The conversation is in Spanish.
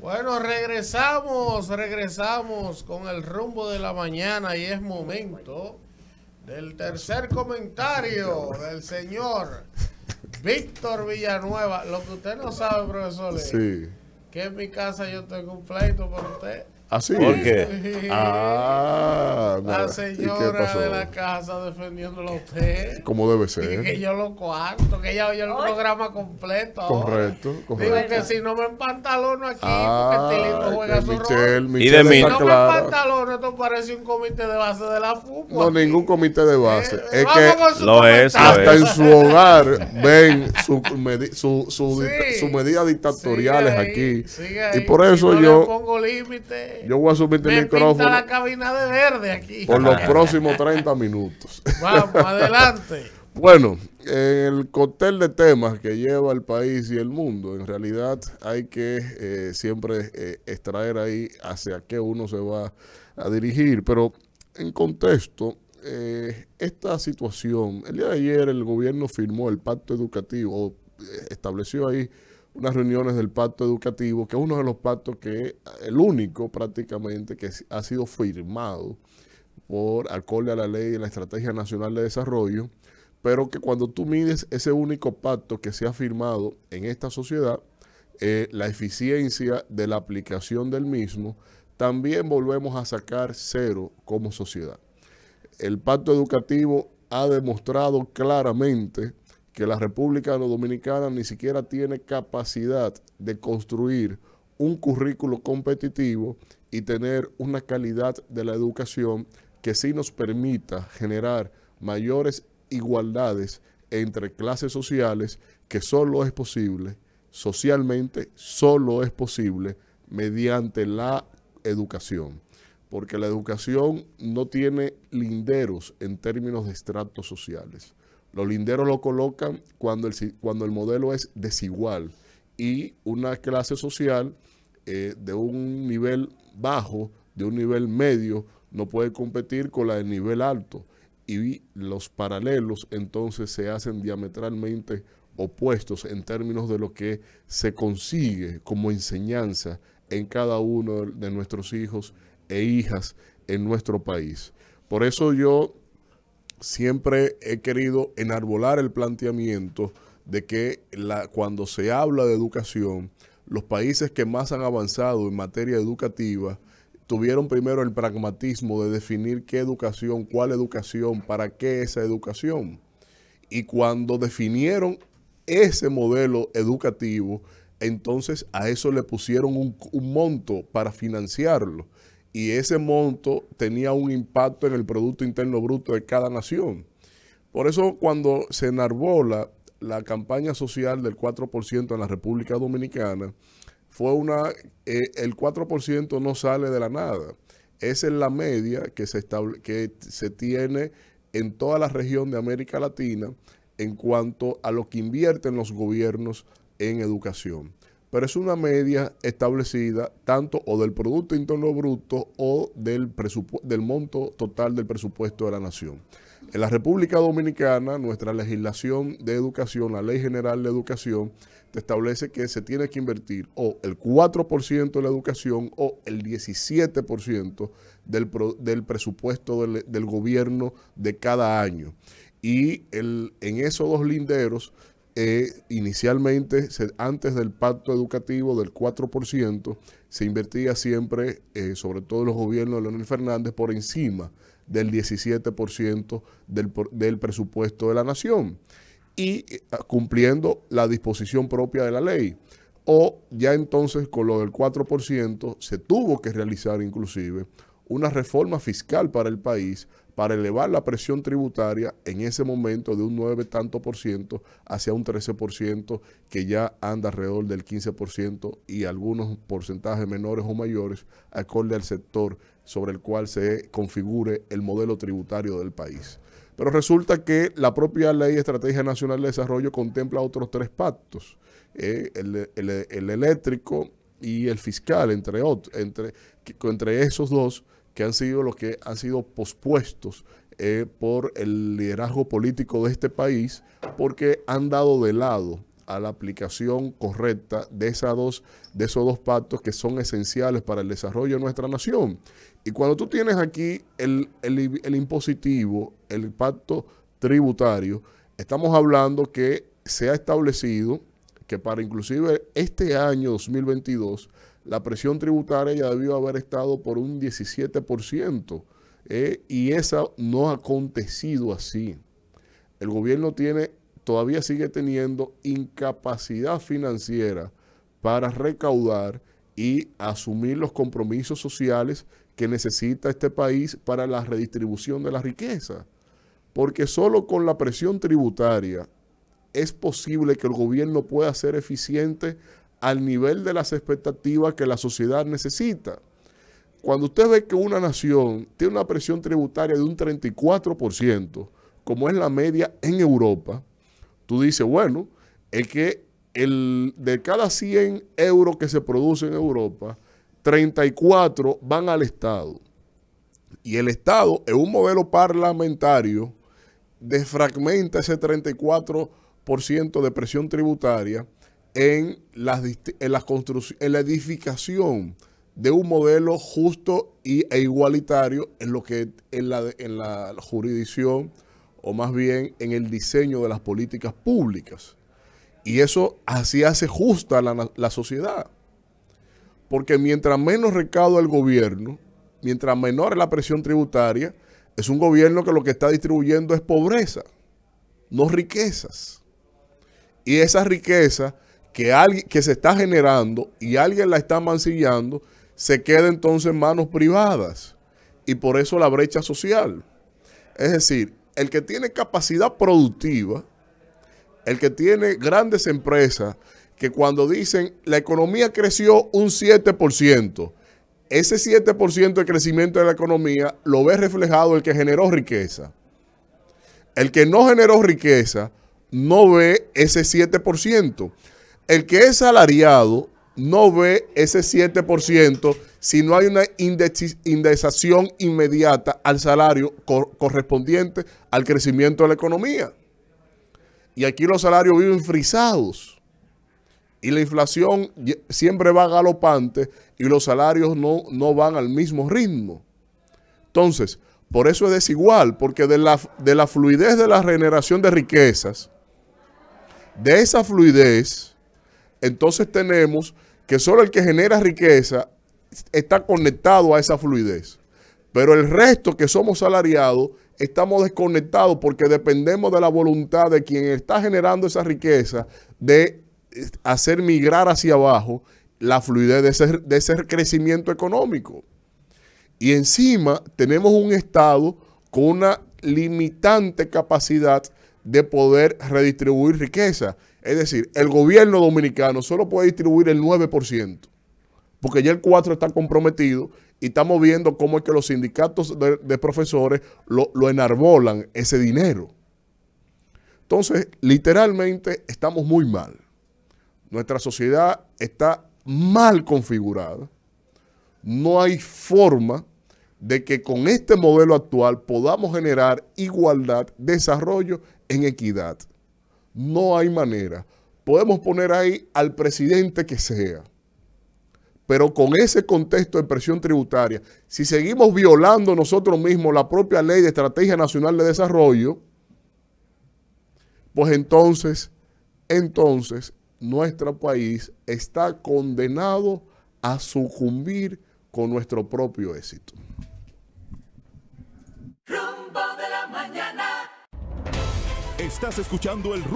Bueno, regresamos, regresamos con el rumbo de la mañana y es momento del tercer comentario del señor Víctor Villanueva. Lo que usted no sabe, profesor, sí. que en mi casa yo tengo un pleito por usted. ¿Así? ¿Por qué? Ah, La señora de la casa defendiéndolo a usted. Como debe ser. que yo lo coacto que ella oye el programa completo. Correcto, Digo que si no me empantalono aquí, ah, porque este juega su y de mí. Si no me empantalono, esto parece un comité de base de la fútbol. No, ningún comité de base. Eh, es que lo es, hasta en su hogar ven su, su, su, medidas dictatoriales aquí. y por eso yo. no yo... pongo límites yo voy a subirte el micrófono. Por los ah. próximos 30 minutos. Vamos, pues, adelante. Bueno, el cóctel de temas que lleva el país y el mundo, en realidad hay que eh, siempre eh, extraer ahí hacia qué uno se va a dirigir. Pero en contexto, eh, esta situación, el día de ayer el gobierno firmó el pacto educativo, estableció ahí unas reuniones del pacto educativo, que es uno de los pactos que es el único prácticamente que ha sido firmado por acorde a la ley y la Estrategia Nacional de Desarrollo, pero que cuando tú mides ese único pacto que se ha firmado en esta sociedad, eh, la eficiencia de la aplicación del mismo, también volvemos a sacar cero como sociedad. El pacto educativo ha demostrado claramente que la República Dominicana ni siquiera tiene capacidad de construir un currículo competitivo y tener una calidad de la educación que sí nos permita generar mayores igualdades entre clases sociales, que solo es posible, socialmente solo es posible mediante la educación. Porque la educación no tiene linderos en términos de estratos sociales. Los linderos lo colocan cuando el, cuando el modelo es desigual y una clase social eh, de un nivel bajo, de un nivel medio, no puede competir con la de nivel alto. Y los paralelos entonces se hacen diametralmente opuestos en términos de lo que se consigue como enseñanza en cada uno de nuestros hijos e hijas en nuestro país. Por eso yo siempre he querido enarbolar el planteamiento de que la, cuando se habla de educación, los países que más han avanzado en materia educativa tuvieron primero el pragmatismo de definir qué educación, cuál educación, para qué esa educación. Y cuando definieron ese modelo educativo, entonces a eso le pusieron un, un monto para financiarlo y ese monto tenía un impacto en el Producto Interno Bruto de cada nación. Por eso cuando se enarbola la campaña social del 4% en la República Dominicana, fue una, eh, el 4% no sale de la nada. Esa es la media que se, que se tiene en toda la región de América Latina en cuanto a lo que invierten los gobiernos en educación pero es una media establecida tanto o del Producto Interno Bruto o del, del monto total del presupuesto de la nación. En la República Dominicana, nuestra legislación de educación, la Ley General de Educación, te establece que se tiene que invertir o el 4% de la educación o el 17% del, del, presupuesto del, gobierno de cada año. Y el, en esos dos linderos eh, inicialmente, antes del pacto educativo del 4%, se invertía siempre, eh, sobre todo en los gobiernos de Leonel Fernández, por encima del 17% del, del presupuesto de la nación y eh, cumpliendo la disposición propia de la ley. O ya entonces con lo del 4% se tuvo que realizar inclusive una reforma fiscal para el país para elevar la presión tributaria en ese momento de un 9 tanto por ciento hacia un 13 que ya anda alrededor del 15 ciento y algunos porcentajes menores o mayores acorde al sector sobre el cual se configure el modelo tributario del país. Pero resulta que la propia ley Estrategia Nacional de Desarrollo contempla otros tres pactos, eh, el, eléctrico y el fiscal, entre, entre, entre esos dos que han sido los que han sido pospuestos eh, por el liderazgo político de este país, porque han dado de lado a la aplicación correcta de, de esos dos pactos que son esenciales para el desarrollo de nuestra nación. Y cuando tú tienes aquí el, el impositivo, el pacto tributario, estamos hablando que se ha establecido que para inclusive este año 2022 la presión tributaria ya debió haber estado por un 17%. Eh, y esa no ha acontecido así. El gobierno tiene, todavía sigue teniendo incapacidad financiera para recaudar y asumir los compromisos sociales que necesita este país para la redistribución de la riqueza. Porque solo con la presión tributaria es posible que el gobierno pueda ser eficiente al nivel de las expectativas que la sociedad necesita. Cuando usted ve que una nación tiene una presión tributaria de un 34%, como es la media en Europa, tú dices, bueno, es que el, de cada 100 euros que se produce en Europa, 34 van al Estado. Y el Estado, en un modelo parlamentario, desfragmenta ese 34% de presión tributaria en, las, en la edificación de un modelo justo e igualitario en lo que en la, jurisdicción o más bien en el diseño de las políticas públicas. Y eso así hace justa la, sociedad. Porque mientras menos recaudo el gobierno, mientras menor es la presión tributaria, es un gobierno que lo que está distribuyendo es pobreza, no riquezas. Y esas riquezas que, alguien, que se está generando y alguien la está mancillando, se queda entonces en manos privadas. Y por eso la brecha social. Es decir, el que tiene capacidad productiva, el que tiene grandes empresas, que cuando dicen la economía creció un 7%, ese 7% de crecimiento de la economía lo ve reflejado el que generó riqueza. El que no generó riqueza no ve ese 7% el que es salariado no ve ese 7% si no hay una indexación inmediata al salario correspondiente al crecimiento de la economía. Y aquí los salarios viven frisados. Y la inflación siempre va galopante y los salarios no, no van al mismo ritmo. Entonces, por eso es desigual, porque de la, de la fluidez de la generación de riquezas, de esa fluidez, entonces tenemos que solo el que genera riqueza está conectado a esa fluidez. Pero el resto que somos salariados estamos desconectados porque dependemos de la voluntad de quien está generando esa riqueza de eh, hacer migrar hacia abajo la fluidez de ese, crecimiento económico. Y encima tenemos un Estado con una limitante capacidad de poder redistribuir riqueza. Es decir, el gobierno dominicano solo puede distribuir el 9%, porque ya el 4% está comprometido y estamos viendo cómo es que los sindicatos de, profesores lo, enarbolan ese dinero. Entonces, literalmente estamos muy mal. Nuestra sociedad está mal configurada. No hay forma de que con este modelo actual podamos generar igualdad, desarrollo en equidad. No hay manera. Podemos poner ahí al presidente que sea. Pero con ese contexto de presión tributaria, si seguimos violando nosotros mismos la propia ley de Estrategia Nacional de Desarrollo, pues entonces, entonces, nuestro país está condenado a sucumbir con nuestro propio éxito. Estás escuchando el